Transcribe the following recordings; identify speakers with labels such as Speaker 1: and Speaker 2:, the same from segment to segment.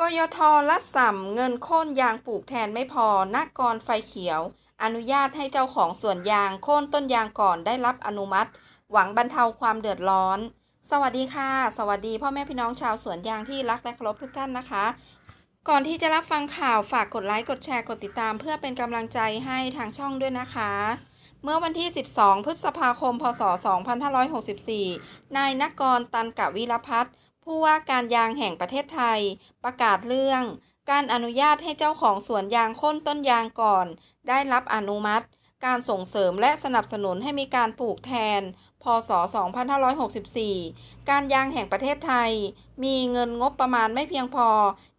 Speaker 1: กยทละสัมเงินโค่นยางปลูกแทนไม่พอนักกรไฟเขียว อนุญาตให้เจ้าของสวนยางโค่นต้นยางก่อนได้รับอนุมัติ หวังบรรเทาความเดือดร้อน สวัสดีค่ะ สวัสดีพ่อแม่พี่น้องชาวสวนยางที่รักและเคารพทุกท่านนะคะ ก่อนที่จะรับฟังข่าวฝากกดไลค์กดแชร์กดติดตามเพื่อเป็นกำลังใจให้ทางช่องด้วยนะคะ เมื่อวันที่ 12 พฤษภาคมพศ2564นายนกกรตันกะวิรพัฒน์ผู้ว่าการยางแห่งประเทศไทยประกาศเรื่อง การอนุญาตให้เจ้าของสวนยางค้นต้นยางก่อน ได้รับอนุมัติ การส่งเสริมและสนับสนุนให้มีการปลูกแทน พศ 2564 การยางแห่งประเทศไทยมีเงินงบประมาณไม่เพียงพอ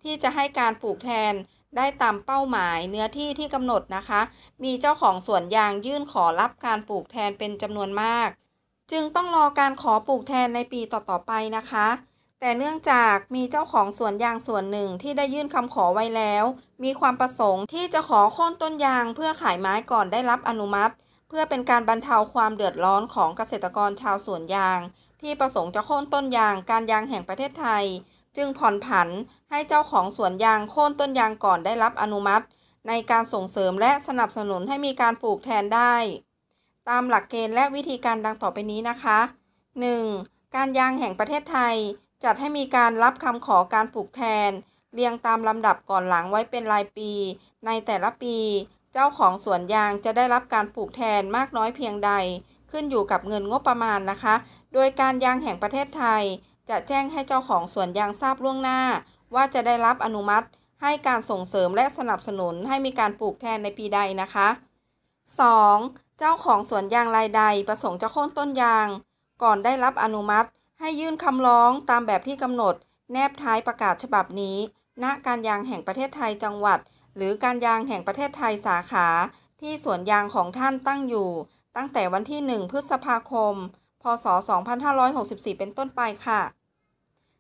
Speaker 1: ที่จะให้การปลูกแทนได้ตามเป้าหมายเนื้อที่ที่กำหนดนะคะ มีเจ้าของสวนยางยื่นขอรับการปลูกแทนเป็นจำนวนมาก จึงต้องรอ การขอปลูกแทนในปีต่อๆไปนะคะแต่เนื่องจากมีเจ้าของสวนยางส่วนหนึ่งที่ได้ยื่นคำขอไว้แล้ว มีความประสงค์ที่จะขอโค่นต้นยางเพื่อขายไม้ก่อนได้รับอนุมัติ เพื่อเป็นการบรรเทาความเดือดร้อนของเกษตรกรชาวสวนยาง ที่ประสงค์จะโค่นต้นยางการยางแห่งประเทศไทย จึงผ่อนผันให้เจ้าของสวนยางโค่นต้นยางก่อนได้รับอนุมัติ ในการส่งเสริมและสนับสนุนให้มีการปลูกแทนได้ ตามหลักเกณฑ์และวิธีการดังต่อไปนี้นะคะ 1. การยางแห่งประเทศไทยจัดให้มีการรับคำขอการปลูกแทน เรียงตามลำดับก่อนหลังไว้เป็นรายปี ในแต่ละปี เจ้าของสวนยาง จะได้รับการปลูกแทนมากน้อยเพียงใดขึ้นอยู่กับเงินงบประมาณนะคะ โดยการยางแห่งประเทศไทย จะแจ้งให้เจ้าของสวนยางทราบล่วงหน้า ว่าจะได้รับอนุมัติให้การส่งเสริมและสนับสนุนให้มีการปลูกแทนในปีใดนะคะ 2. เจ้าของสวนยางรายใดประสงค์จะโค่นต้นยาง ก่อนได้รับอนุมัติให้ยื่นคำร้องตามแบบที่กำหนดแนบท้ายประกาศฉบับนี้ ณการยางแห่งประเทศไทยจังหวัด หรือการยางแห่งประเทศไทยสาขาที่สวนยางของท่านตั้งอยู่ตั้งแต่วันที่ 1 พฤษภาคมพศ2564 เป็นต้นไปค่ะ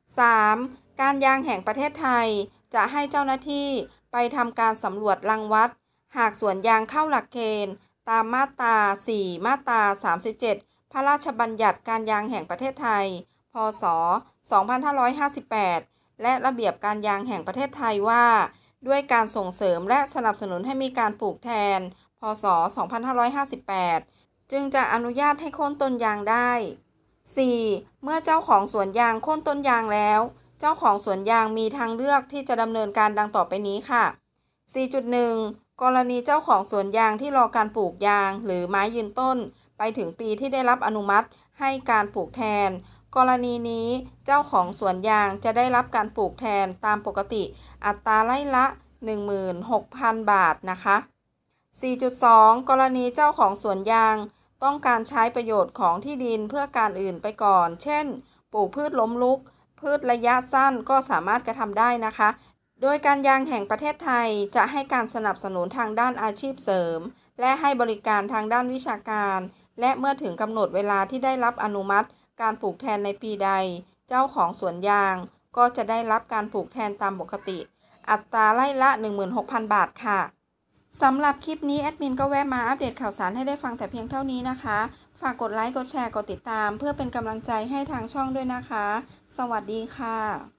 Speaker 1: 3. การยางแห่งประเทศไทย จะให้เจ้าหน้าที่ไปทำการสำรวจรังวัด หากสวนยางเข้าหลักเกณฑ์ ตามมาตรา4 มาตรา37 พระราชบัญญัติการยางแห่งประเทศไทยพศ 2558 และระเบียบการยางแห่งประเทศไทยว่า ด้วยการส่งเสริมและสนับสนุนให้มีการปลูกแทน พศ 2558 จึงจะอนุญาตให้ค้นต้นยางได้ 4. เมื่อเจ้าของสวนยางค้นต้นยางแล้ว เจ้าของสวนยางมีทางเลือกที่จะดำเนินการดังต่อไปนี้ค่ะ 4.1 กรณีเจ้าของสวนยางที่รอการปลูกยาง หรือไม้ยืนต้น ไปถึงปีที่ได้รับอนุมัติให้การปลูกแทนกรณีนี้เจ้าของสวนยางจะได้รับการปลูกแทนตามปกติอัตราไร่ละ 16,000 บาทนะคะ 4.2 กรณีเจ้าของสวนยางต้องการใช้ประโยชน์ของที่ดินเพื่อการอื่นไปก่อน เช่น ปลูกพืชล้มลุก พืชระยะสั้นก็สามารถกระทำได้นะคะ โดยการยางแห่งประเทศไทย จะให้การสนับสนุนทางด้านอาชีพเสริม และให้บริการทางด้านวิชาการ และเมื่อถึงกำหนดเวลาที่ได้รับอนุมัติการปลูกแทนในปีใด เจ้าของสวนยางก็จะได้รับการปลูกแทนตามปกติ อัตราไร่ละ 16,000 บาทค่ะ สำหรับคลิปนี้ แอดมินก็แวะมาอัปเดตข่าวสารให้ได้ฟังแต่เพียงเท่านี้นะคะ ฝากกดไลค์ กดแชร์ กดติดตาม เพื่อเป็นกำลังใจให้ทางช่องด้วยนะคะ สวัสดีค่ะ